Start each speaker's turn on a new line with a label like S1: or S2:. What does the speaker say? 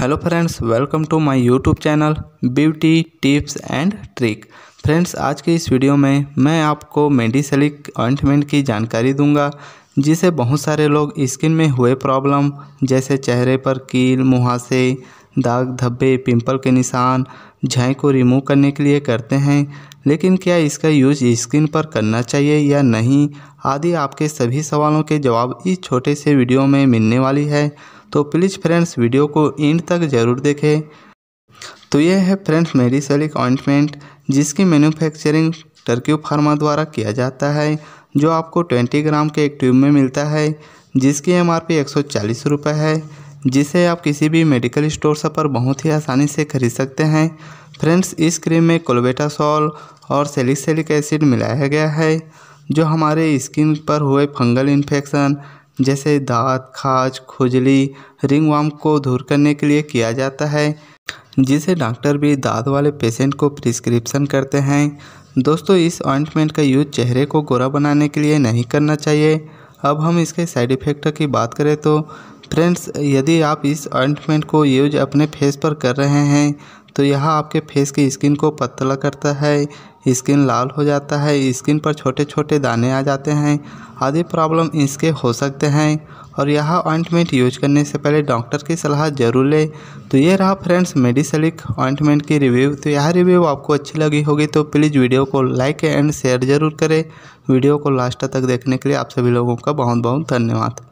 S1: hello friends welcome to my YouTube channel beauty tips and trick friends आज के इस video में मैं आपको मेडिसलिक ऑइंटमेंट की जानकारी दूंगा जिसे बहुत सारे लोग स्किन में हुए प्रॉब्लम जैसे चेहरे पर कील मुहासे दाग धब्बे पिंपल के निशान झाई को रिमूव करने के लिए करते हैं लेकिन क्या इसका यूज स्किन पर करना चाहिए या नहीं आदि आपके सभी सवालों के जवाब इस छोटे से वीडियो में मिलने वाली है तो प्लीज़ फ्रेंड्स वीडियो को एंड तक ज़रूर देखें तो यह है फ्रेंड्स मेडिसलिक ऑइंटमेंट जिसकी मैन्युफैक्चरिंग टर्क्यू फार्मा द्वारा किया जाता है जो आपको 20 ग्राम के एक ट्यूब में मिलता है जिसकी एम आर पी है जिसे आप किसी भी मेडिकल स्टोर से पर बहुत ही आसानी से खरीद सकते हैं फ्रेंड्स इस क्रीम में कोलबेटासॉल और सेलिक सेलिक एसिड मिलाया गया है जो हमारे स्किन पर हुए फंगल इन्फेक्शन जैसे दांत खाज खुजली रिंगवाम को दूर करने के लिए किया जाता है जिसे डॉक्टर भी दांत वाले पेशेंट को प्रिस्क्रिप्शन करते हैं दोस्तों इस ऑइंटमेंट का यूज चेहरे को गोरा बनाने के लिए नहीं करना चाहिए अब हम इसके साइड इफ़ेक्ट की बात करें तो फ्रेंड्स यदि आप इस ऑइंटमेंट को यूज अपने फेस पर कर रहे हैं तो यह आपके फेस की स्किन को पतला करता है स्किन लाल हो जाता है स्किन पर छोटे छोटे दाने आ जाते हैं आदि प्रॉब्लम इसके हो सकते हैं और यह ऑइंटमेंट यूज करने से पहले डॉक्टर की सलाह जरूर लें तो ये रहा फ्रेंड्स मेडिसलिक ऑइंटमेंट की रिव्यू तो यह रिव्यू आपको अच्छी लगी होगी तो प्लीज़ वीडियो को लाइक एंड शेयर जरूर करें वीडियो को लास्ट तक देखने के लिए आप सभी लोगों का बहुत बहुत धन्यवाद